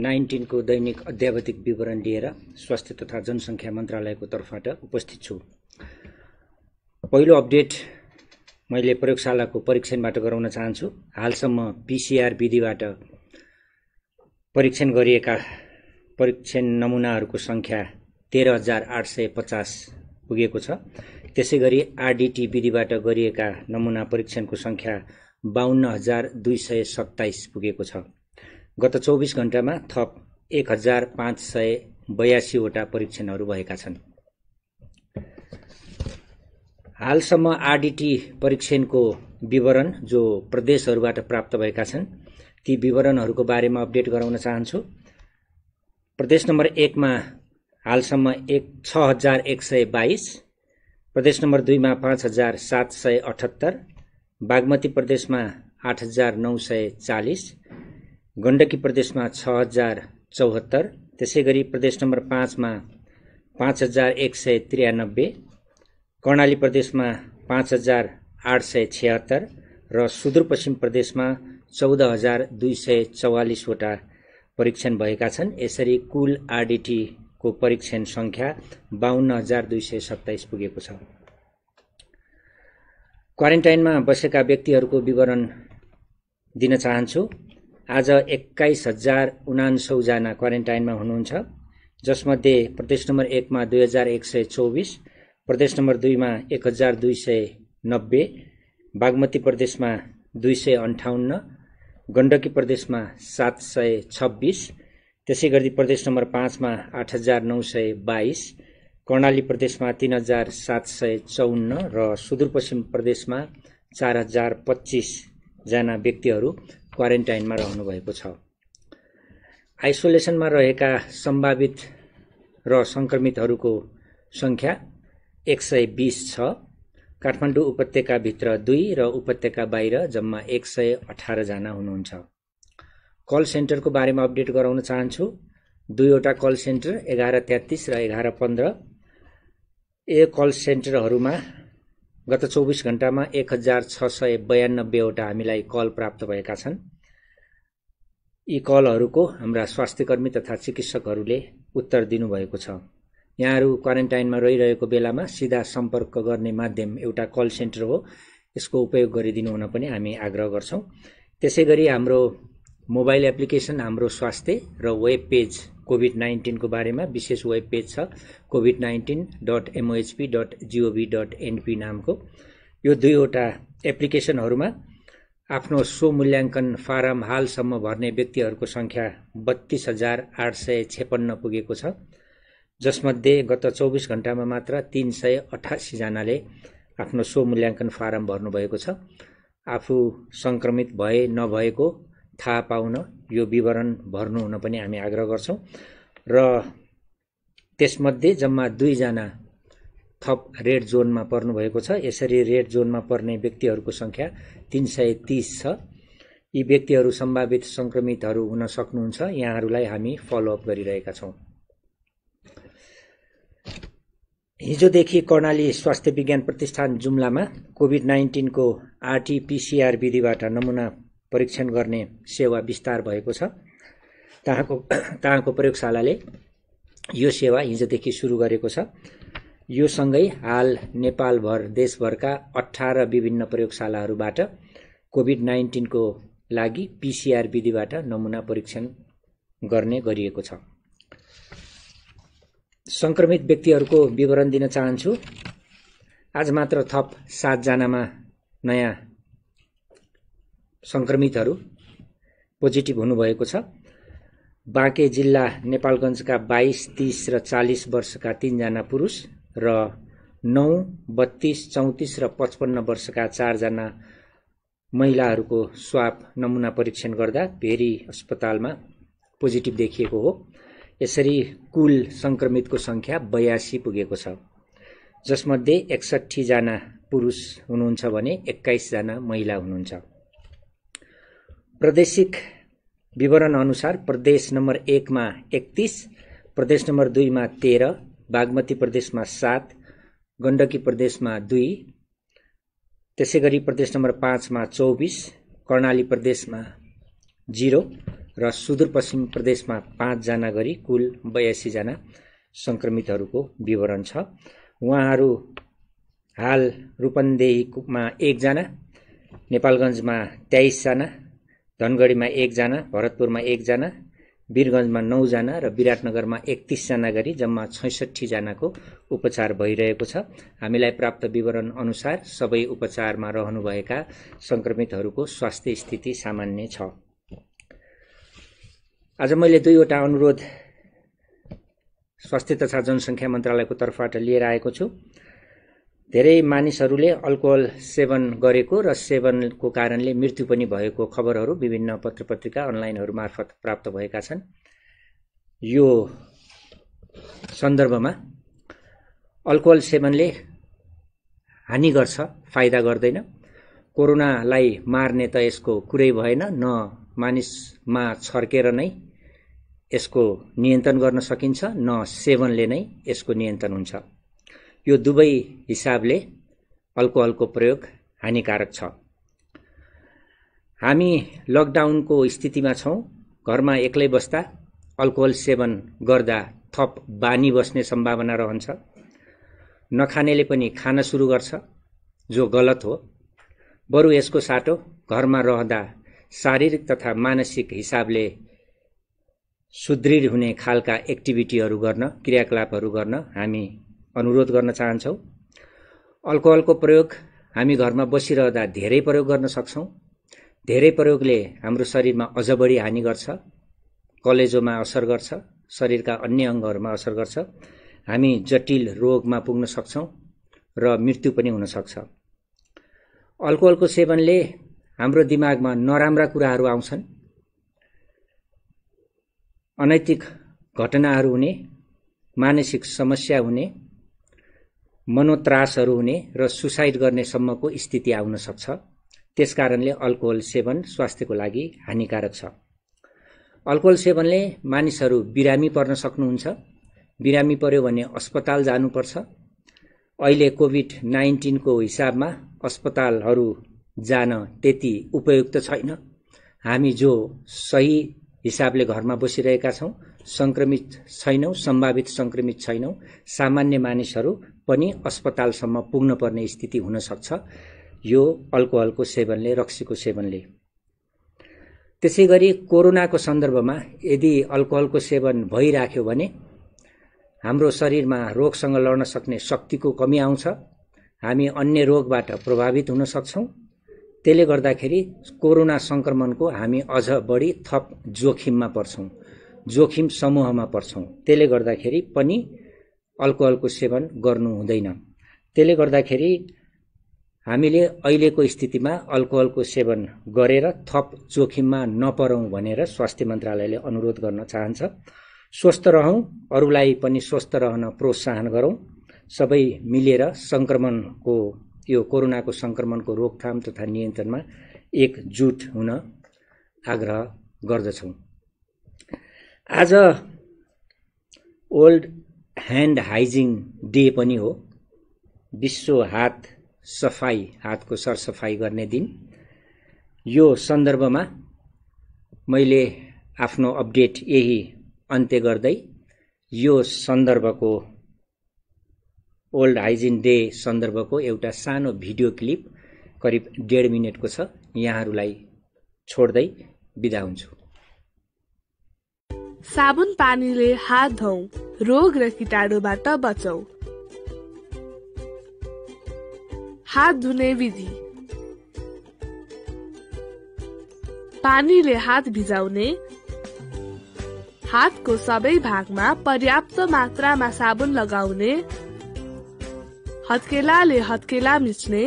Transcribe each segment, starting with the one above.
नाइन्टिनको दैनिक अध्यावधिक विवरण लिएर स्वास्थ्य तथा जनसङ्ख्या मन्त्रालयको तर्फबाट उपस्थित छु पहिलो अपडेट मैले प्रयोगशालाको परीक्षणबाट गराउन चाहन्छु हालसम्म पिसिआर विधिबाट परीक्षण गरिएका परीक्षण नमुनाहरूको सङ्ख्या तेह्र हजार आठ सय पचास पुगेको छ त्यसै गरी आरडिटी विधिबाट गरिएका नमुना परीक्षणको सङ्ख्या बाहन्न हजार दुई सय सत्ताइस पुगेको छ गत चौबिस घण्टामा थप एक हजार पाँच सय बयासीवटा परीक्षणहरू भएका छन् हालसम्म आरडिटी परीक्षणको विवरण जो प्रदेशहरूबाट प्राप्त भएका छन् ती विवरणहरूको बारेमा अपडेट गराउन चाहन्छु प्रदेश नम्बर एकमा हालसम्म एक छ हजार एक सय बाइस प्रदेश नम्बर दुईमा पाँच हजार सात सय अठहत्तर बागमती प्रदेशमा आठ हजार नौ सय चालिस गण्डकी प्रदेशमा छ हजार चौहत्तर त्यसै गरी प्रदेश नम्बर पाँचमा पाँच हजार एक सय त्रियानब्बे कर्णाली प्रदेशमा पाँच हजार आठ सय छिहत्तर र सुदूरपश्चिम प्रदेशमा चौध हजार दुई सय चौवालिसवटा परीक्षण भएका छन् यसरी कुल आरडिटीको परीक्षण सङ्ख्या बाहन्न हजार दुई सय सत्ताइस पुगेको छ क्वारेन्टाइनमा बसेका व्यक्तिहरूको विवरण दिन चाहन्छु आज एक्काइस हजार उनान्सौजना क्वारेन्टाइनमा हुनुहुन्छ जसमध्ये प्रदेश नम्बर एकमा दुई हजार एक सय चौबिस प्रदेश नम्बर दुईमा एक हजार दुई सय नब्बे बागमती प्रदेशमा दुई सय अन्ठाउन्न गण्डकी प्रदेशमा सात सय छब्बिस त्यसै गरी प्रदेश नम्बर पाँचमा आठ हजार नौ सय बाइस कर्णाली प्रदेशमा तिन हजार सात सय चौन्न र सुदूरपश्चिम प्रदेशमा चार हजार पच्चिसजना व्यक्तिहरू क्वारेन्टाइनमा रहनुभएको छ आइसोलेसनमा रहेका सम्भावित र सङ्क्रमितहरूको सङ्ख्या एक सय बिस छ काठमाडौँ उपत्यकाभित्र दुई र उपत्यका बाहिर जम्मा एक सय अठारजना हुनुहुन्छ कल सेन्टरको बारेमा अपडेट गराउन चाहन्छु दुईवटा कल सेन्टर एघार तेत्तिस र एघार पन्ध्र ए कल सेन्टरहरूमा गत चौबिस घण्टामा एक हजार छ सय बयानब्बेवटा हामीलाई कल प्राप्त भएका छन् यी कलहरूको हाम्रा स्वास्थ्यकर्मी तथा चिकित्सकहरूले उत्तर दिनुभएको छ यहाँहरू क्वारेन्टाइनमा रहिरहेको बेलामा सिधा सम्पर्क गर्ने माध्यम एउटा कल सेन्टर हो यसको उपयोग गरिदिनु हुन पनि हामी आग्रह गर्छौँ त्यसै गरी हाम्रो मोबाइल एप्लिकेसन हाम्रो स्वास्थ्य र वेब पेज कोभिड नाइन्टिनको बारेमा विशेष वेब पेज छ covid nineteen dot MOHP dot GOV dot NP नामको यो दुईवटा एप्लिकेसनहरूमा आफ्नो स्वमूल्याङ्कन फारम हालसम्म भर्ने व्यक्तिहरूको सङ्ख्या बत्तिस हजार आठ सय छेपन्न पुगेको छ जसमध्ये गत चौबिस घन्टामा मात्र तिन सय अठासीजनाले आफ्नो स्वमूल्याङ्कन फारम भर्नुभएको छ आफू सङ्क्रमित भए नभएको थाहा पाउन यो विवरण भर्नुहुन पनि हामी आग्रह गर्छौँ र त्यसमध्ये जम्मा दुईजना थप रेड जोनमा पर्नुभएको छ यसरी रेड जोनमा पर्ने व्यक्तिहरूको सङ्ख्या तिन सय तिस छ यी व्यक्तिहरू सम्भावित सङ्क्रमितहरू हुन सक्नुहुन्छ यहाँहरूलाई हामी फलोअप गरिरहेका छौँ हिजोदेखि कर्णाली स्वास्थ्य विज्ञान प्रतिष्ठान जुम्लामा कोभिड नाइन्टिनको आरटिपिसिआर विधिबाट नमुना परीक्षण गर्ने सेवा विस्तार भएको छ तहाँको तहाँको प्रयोगशालाले यो सेवा हिजोदेखि सुरु गरेको छ यो सँगै हाल नेपालभर देशभरका अठार विभिन्न प्रयोगशालाहरूबाट कोभिड नाइन्टिनको लागि पिसिआर विधिबाट नमुना परीक्षण गर्ने गरिएको छ संक्रमित व्यक्तिहरूको विवरण दिन चाहन्छु आज मात्र थप सातजनामा नयाँ सङ्क्रमितहरू पोजिटिभ हुनुभएको छ बाँके जिल्ला नेपालगञ्जका बाइस तिस र चालिस वर्षका तिनजना पुरुष र नौ बत्तिस चौतिस र पचपन्न वर्षका चारजना महिलाहरूको स्वाप नमुना परीक्षण गर्दा भेरी अस्पतालमा पोजिटिभ देखिएको हो यसरी कुल सङ्क्रमितको सङ्ख्या बयासी पुगेको छ जसमध्ये एकसट्ठीजना पुरुष हुनुहुन्छ भने एक्काइसजना महिला हुनुहुन्छ प्रादेशिक अनुसार प्रदेश नम्बर एकमा एकतिस प्रदेश नम्बर दुईमा तेह्र बागमती प्रदेशमा सात गण्डकी प्रदेशमा दुई त्यसै गरी प्रदेश नम्बर पाँचमा चौबिस कर्णाली प्रदेशमा जिरो र सुदूरपश्चिम प्रदेशमा पाँचजना गरी कुल बयासीजना सङ्क्रमितहरूको विवरण छ उहाँहरू हाल रूपन्देहीमा एकजना नेपालगञ्जमा तेइसजना धनगढीमा एकजना भरतपुरमा एकजना वीरगन्जमा नौजना र विराटनगरमा एकतिसजना गरी जम्मा छैसठीजनाको उपचार भइरहेको छ हामीलाई प्राप्त विवरण अनुसार सबै उपचारमा रहनुभएका सङ्क्रमितहरूको स्वास्थ्य स्थिति सामान्य छ आज मैले दुईवटा अनुरोध स्वास्थ्य तथा जनसङ्ख्या मन्त्रालयको तर्फबाट लिएर आएको छु धेरै मानिसहरूले अल्कोहल सेवन गरेको र सेवनको कारणले मृत्यु पनि भएको खबरहरू विभिन्न पत्र पत्रिका अनलाइनहरू मार्फत प्राप्त भएका छन् यो सन्दर्भमा अल्कोहल सेवनले हानि गर्छ फाइदा गर्दैन कोरोनालाई मार्ने त यसको कुरै भएन न मानिसमा छर्केर नै यसको नियन्त्रण गर्न सकिन्छ न सेवनले नै यसको नियन्त्रण हुन्छ यो दुवै हिसाबले अल्कोहलको प्रयोग हानिकारक छ हामी लकडाउनको स्थितिमा छौँ घरमा एक्लै बस्दा अल्कोहल सेवन गर्दा थप बानी बस्ने सम्भावना रहन्छ नखानेले पनि खान सुरु गर्छ जो गलत हो बरु यसको साटो घरमा रहँदा शारीरिक तथा मानसिक हिसाबले सुदृढ हुने खालका एक्टिभिटीहरू गर्न क्रियाकलापहरू गर्न हामी अनुरोध गर्न चाहन्छौँ अल्कोहलको प्रयोग हामी घरमा बसिरहँदा धेरै प्रयोग गर्न सक्छौँ धेरै प्रयोगले हाम्रो शरीरमा अझ बढी हानि गर्छ कलेजोमा असर गर्छ शरीरका अन्य अङ्गहरूमा असर गर्छ हामी जटिल रोगमा पुग्न सक्छौँ र मृत्यु पनि हुनसक्छ अल्कोहलको सेवनले हाम्रो दिमागमा नराम्रा कुराहरू आउँछन् अनैतिक घटनाहरू हुने मानसिक समस्या हुने मनोत्रासहरू हुने र सुसाइड गर्ने सम्मको स्थिति आउन सक्छ त्यसकारणले अल्कोहल सेवन स्वास्थ्यको लागि हानिकारक छ अल्कोहल सेवनले मानिसहरू बिरामी पर्न सक्नुहुन्छ बिरामी पर्यो भने अस्पताल जानुपर्छ अहिले कोभिड नाइन्टिनको हिसाबमा अस्पतालहरू जान त्यति उपयुक्त छैन हामी जो सही हिसाबले घरमा बसिरहेका छौँ सङ्क्रमित छैनौँ सम्भावित सङ्क्रमित छैनौँ सामान्य मानिसहरू पनि अस्पतालसम्म पर्ने स्थिति हुनसक्छ यो अल्कोहलको सेवनले रक्सीको सेवनले त्यसै गरी कोरोनाको सन्दर्भमा यदि अल्कोहलको सेवन भइराख्यो भने हाम्रो शरीरमा रोगसँग लड्न सक्ने शक्तिको कमी आउँछ हामी अन्य रोगबाट प्रभावित हुन सक्छौँ त्यसले गर्दाखेरि कोरोना सङ्क्रमणको हामी अझ बढी थप जोखिममा पर्छौँ जोखिम समूहमा पर्छौँ त्यसले गर्दाखेरि पनि अल्कोहलको सेवन गर्नु हुँदैन त्यसले गर्दाखेरि हामीले अहिलेको स्थितिमा अल्कोहलको सेवन गरेर थप जोखिममा नपरौँ भनेर स्वास्थ्य मन्त्रालयले अनुरोध गर्न चाहन्छ स्वस्थ रहौँ अरूलाई पनि स्वस्थ रहन प्रोत्साहन गरौँ सबै मिलेर सङ्क्रमणको यो कोरोनाको सङ्क्रमणको रोकथाम तथा नियन्त्रणमा एकजुट हुन आग्रह गर्दछौँ आज ओल्ड ह्यान्ड हाइजिन डे पनि हो विश्व हात सफाई हातको सरसफाइ गर्ने दिन यो सन्दर्भमा मैले आफ्नो अपडेट यही अन्त्य गर्दै यो सन्दर्भको ओल्ड हाइजिन डे सन्दर्भको एउटा सानो भिडियो क्लिप करिब डेढ मिनटको छ यहाँहरूलाई छोड्दै बिदा हुन्छु साबुन पानीले हात धौ रोग र किटाणुबाट बचौ हात धुने विधि पानीले हात भिजाउने हातको सबै भागमा पर्याप्त मात्रामा साबुन लगाउने हत्केलाले हत्केला मिच्ने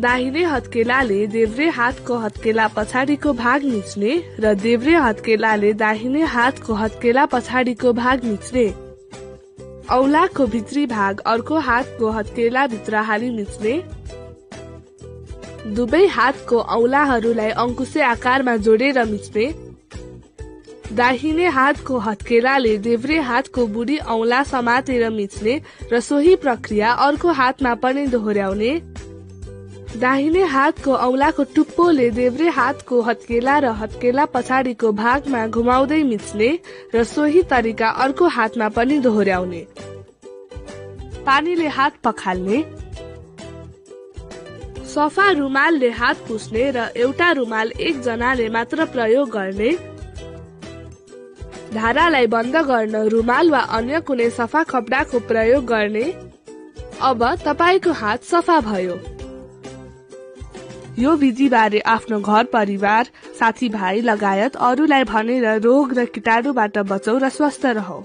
दाहिने हत्केलाले देब्रे हातको हत्केला पछाडिको भाग निच्ने र देब्रे हत्केलाले दाहिने हातको हत्केला पछाडिको भाग निच्ने औलाको भित्री भाग अर्को हातको हत्केला भित्र हाली मिच्ने दुवै हातको औलाहरूलाई अङ्कुशे आकारमा जोडेर मिच्ने दाहिने हातको हत्केलाले देब्रे हातको बुढी औला समातेर मिच्ने र सोही प्रक्रिया अर्को हातमा पनि दोहोर्याउने दाहिने हातको औलाको टुप्पोले देब्रे हातको हत्केला र हत्केला पछाडिको भागमा घुमाउँदै मिच्ने र सोही तरिका अर्को हातमा पनि दोहोर्याउने पानीले हात पखाल्ने सफा रुमालले हात पुस्ने र एउटा रुमाल एकजनाले मात्र प्रयोग गर्ने धारालाई बन्द गर्न रुमाल वा अन्य कुनै सफा कपडाको प्रयोग गर्ने अब तपाईँको हात सफा भयो यो विधिबारे आफ्नो घर परिवार साथीभाइ लगायत अरूलाई भनेर रोग र किटाणुबाट बचौ र स्वस्थ रहौ